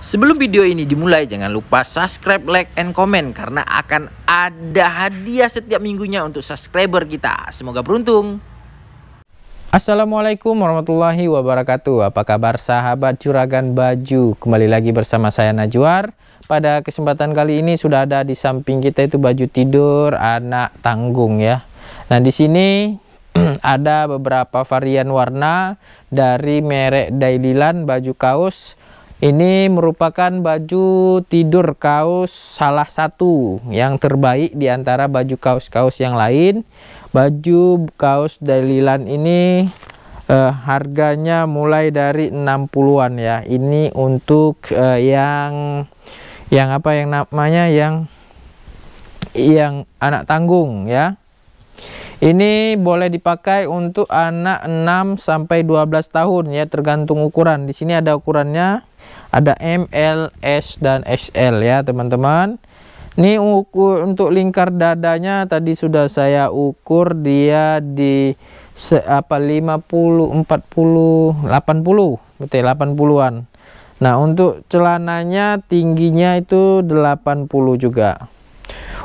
Sebelum video ini dimulai, jangan lupa subscribe, like, and comment karena akan ada hadiah setiap minggunya untuk subscriber kita. Semoga beruntung. Assalamualaikum warahmatullahi wabarakatuh. Apa kabar sahabat curagan baju? Kembali lagi bersama saya Najwar. Pada kesempatan kali ini sudah ada di samping kita itu baju tidur anak tanggung ya. Nah, di sini ada beberapa varian warna dari merek Dailyland baju kaos ini merupakan baju tidur kaos salah satu yang terbaik di antara baju kaos-kaos yang lain. Baju kaos Dalilan ini eh, harganya mulai dari 60-an ya. Ini untuk eh, yang yang apa yang namanya yang yang anak tanggung ya. Ini boleh dipakai untuk anak 6 sampai 12 tahun ya tergantung ukuran. Di sini ada ukurannya ada M, L, S dan XL ya teman-teman. Ini ukur untuk lingkar dadanya tadi sudah saya ukur dia di se, apa 50 40 80 betul 80-an. Nah, untuk celananya tingginya itu 80 juga.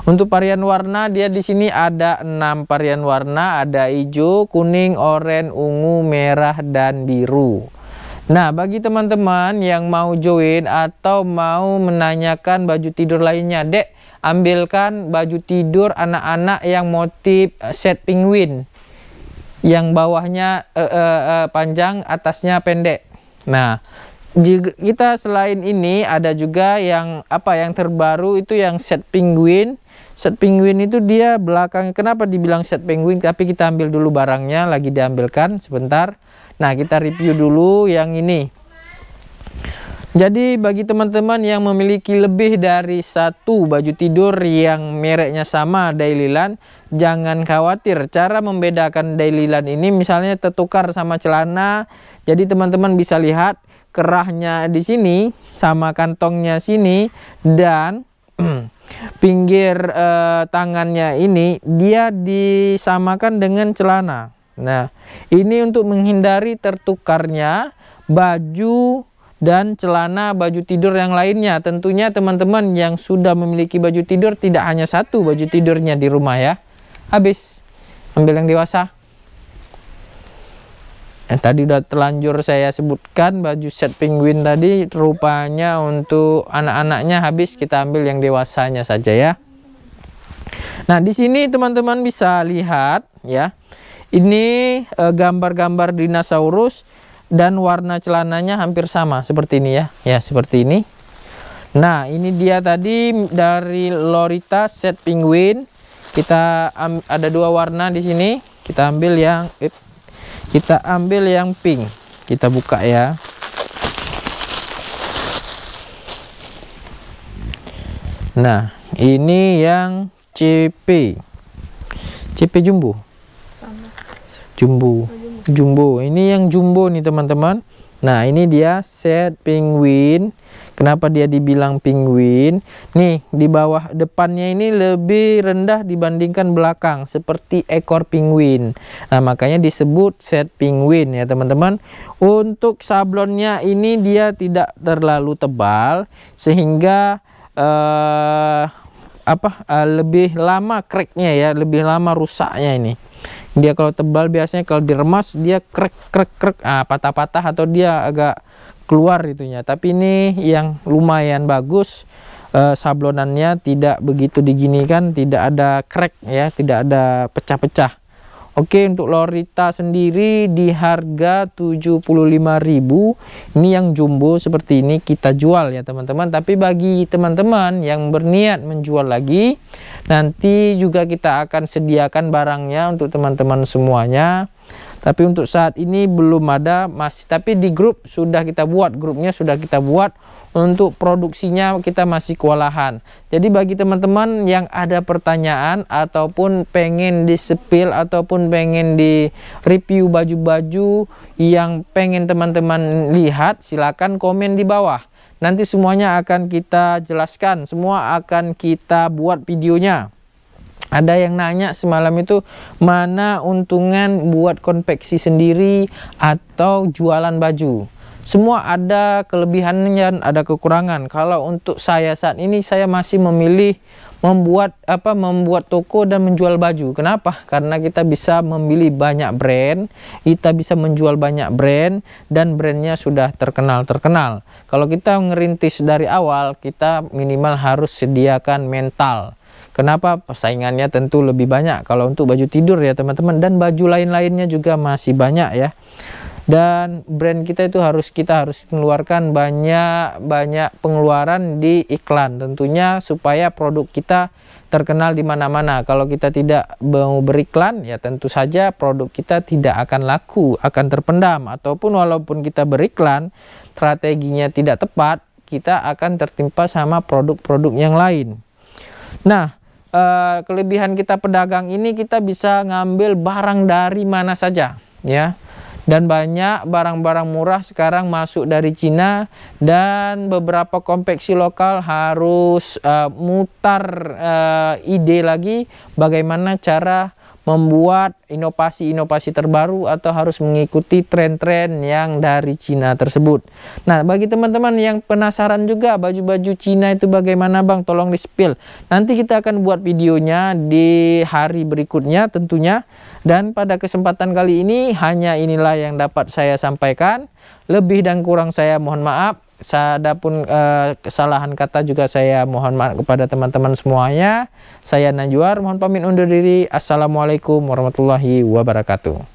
Untuk varian warna dia di sini ada 6 varian warna, ada hijau, kuning, oranye, ungu, merah dan biru. Nah, bagi teman-teman yang mau join atau mau menanyakan baju tidur lainnya, Dek, ambilkan baju tidur anak-anak yang motif eh, set penguin. Yang bawahnya uh, uh, uh, panjang, atasnya pendek. Nah, kita selain ini ada juga yang apa yang terbaru itu yang set penguin set penguin itu dia belakangnya kenapa dibilang set penguin tapi kita ambil dulu barangnya lagi diambilkan sebentar nah kita review dulu yang ini jadi bagi teman-teman yang memiliki lebih dari satu baju tidur yang mereknya sama Dailyland jangan khawatir cara membedakan Dailyland ini misalnya tertukar sama celana jadi teman-teman bisa lihat kerahnya di sini sama kantongnya sini dan pinggir eh, tangannya ini dia disamakan dengan celana. Nah, ini untuk menghindari tertukarnya baju dan celana baju tidur yang lainnya. Tentunya teman-teman yang sudah memiliki baju tidur tidak hanya satu baju tidurnya di rumah ya. Habis. Ambil yang dewasa yang tadi udah terlanjur saya sebutkan baju set penguin tadi rupanya untuk anak-anaknya habis kita ambil yang dewasanya saja ya nah di sini teman-teman bisa lihat ya ini eh, gambar-gambar e, dinosaurus dan warna celananya hampir sama seperti ini ya ya seperti ini nah ini dia tadi dari Lorita set penguin kita ada dua warna di sini kita ambil yang kita ambil yang pink kita buka ya nah ini yang CP CP jumbo oh, jumbo jumbo ini yang jumbo nih teman-teman nah ini dia set penguin Kenapa dia dibilang penguin? Nih, di bawah depannya ini lebih rendah dibandingkan belakang seperti ekor penguin. Nah, makanya disebut set penguin ya, teman-teman. Untuk sablonnya ini dia tidak terlalu tebal sehingga eh apa Uh, lebih lama cracknya ya, lebih lama rusaknya ini dia kalau tebal biasanya kalau diremas dia krek krek krek ah, patah-patah atau dia agak keluar itunya tapi ini yang lumayan bagus eh, sablonannya tidak begitu diginikan tidak ada krek ya tidak ada pecah-pecah Oke untuk Lorita sendiri di harga 75.000 ini yang jumbo seperti ini kita jual ya teman-teman tapi bagi teman-teman yang berniat menjual lagi Nanti juga kita akan sediakan barangnya untuk teman-teman semuanya. Tapi untuk saat ini belum ada masih tapi di grup sudah kita buat, grupnya sudah kita buat untuk produksinya kita masih kewalahan. Jadi bagi teman-teman yang ada pertanyaan ataupun pengen di spill ataupun pengen di review baju-baju yang pengen teman-teman lihat silakan komen di bawah Nanti semuanya akan kita jelaskan, semua akan kita buat videonya. Ada yang nanya semalam itu mana untungan buat konveksi sendiri atau jualan baju semua ada kelebihannya, ada kekurangan. Kalau untuk saya saat ini saya masih memilih membuat apa membuat toko dan menjual baju. Kenapa? Karena kita bisa memilih banyak brand, kita bisa menjual banyak brand dan brandnya sudah terkenal-terkenal. Kalau kita ngerintis dari awal, kita minimal harus sediakan mental. Kenapa persaingannya tentu lebih banyak kalau untuk baju tidur ya teman-teman dan baju lain-lainnya juga masih banyak ya dan brand kita itu harus kita harus mengeluarkan banyak banyak pengeluaran di iklan tentunya supaya produk kita terkenal di mana-mana kalau kita tidak mau beriklan ya tentu saja produk kita tidak akan laku akan terpendam ataupun walaupun kita beriklan strateginya tidak tepat kita akan tertimpa sama produk-produk yang lain nah eh, kelebihan kita pedagang ini kita bisa ngambil barang dari mana saja ya dan banyak barang-barang murah sekarang masuk dari Cina dan beberapa konveksi lokal harus uh, mutar uh, ide lagi bagaimana cara membuat inovasi-inovasi terbaru atau harus mengikuti tren-tren yang dari Cina tersebut. Nah, bagi teman-teman yang penasaran juga baju-baju Cina itu bagaimana Bang, tolong di-spill. Nanti kita akan buat videonya di hari berikutnya tentunya. Dan pada kesempatan kali ini hanya inilah yang dapat saya sampaikan. Lebih dan kurang saya mohon maaf pun eh, kesalahan kata juga saya mohon maaf kepada teman-teman semuanya. Saya Najwar, mohon pamit undur diri. Assalamualaikum warahmatullahi wabarakatuh.